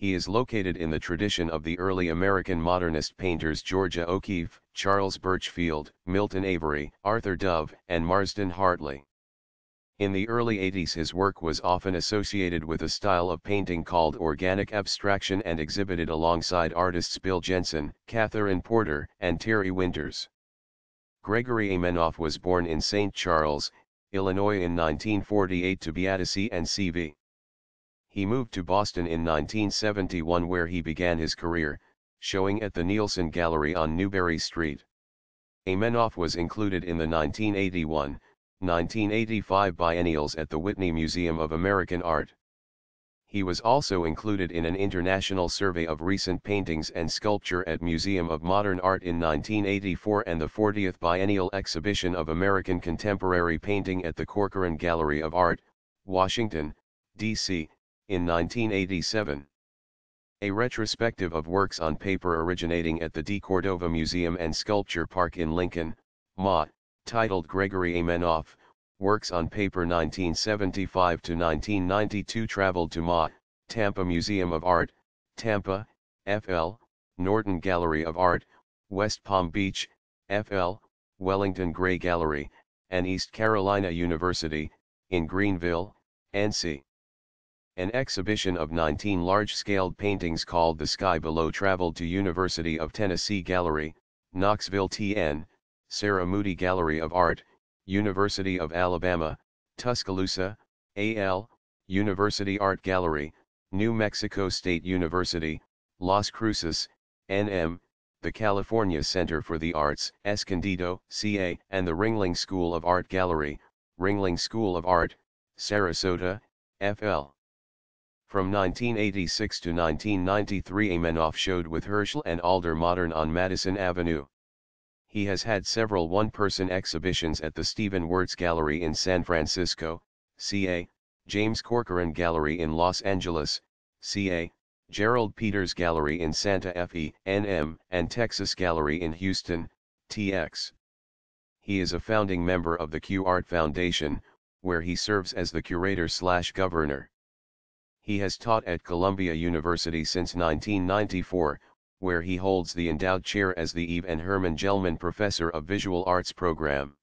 He is located in the tradition of the early American modernist painters Georgia O'Keeffe, Charles Birchfield, Milton Avery, Arthur Dove, and Marsden Hartley. In the early 80s his work was often associated with a style of painting called organic abstraction and exhibited alongside artists Bill Jensen, Catherine Porter, and Terry Winters. Gregory Amenoff was born in St. Charles, Illinois in 1948 to Beatrice and C.V. He moved to Boston in 1971 where he began his career, showing at the Nielsen Gallery on Newbury Street. Amenoff was included in the 1981, 1985 biennials at the Whitney Museum of American Art. He was also included in an international survey of recent paintings and sculpture at Museum of Modern Art in 1984 and the 40th Biennial Exhibition of American Contemporary Painting at the Corcoran Gallery of Art, Washington, D.C., in 1987. A retrospective of works on paper originating at the De Cordova Museum and Sculpture Park in Lincoln, MA, titled Gregory Amenoff, Works on Paper 1975 to 1992 traveled to MA, Tampa Museum of Art, Tampa, FL, Norton Gallery of Art, West Palm Beach, FL, Wellington Gray Gallery, and East Carolina University, in Greenville, NC. An exhibition of 19 large-scale paintings called The Sky Below traveled to University of Tennessee Gallery, Knoxville TN, Sarah Moody Gallery of Art, University of Alabama, Tuscaloosa, AL, University Art Gallery, New Mexico State University, Las Cruces, NM, the California Center for the Arts, Escondido, CA, and the Ringling School of Art Gallery, Ringling School of Art, Sarasota, FL. From 1986 to 1993 Amanoff showed with Herschel and Alder Modern on Madison Avenue. He has had several one-person exhibitions at the Stephen Wirtz Gallery in San Francisco, CA, James Corcoran Gallery in Los Angeles, CA, Gerald Peters Gallery in Santa Fe, NM, and Texas Gallery in Houston, TX. He is a founding member of the Q Art Foundation, where he serves as the curator slash governor. He has taught at Columbia University since 1994, where he holds the endowed chair as the Eve and Herman Gelman Professor of Visual Arts Program.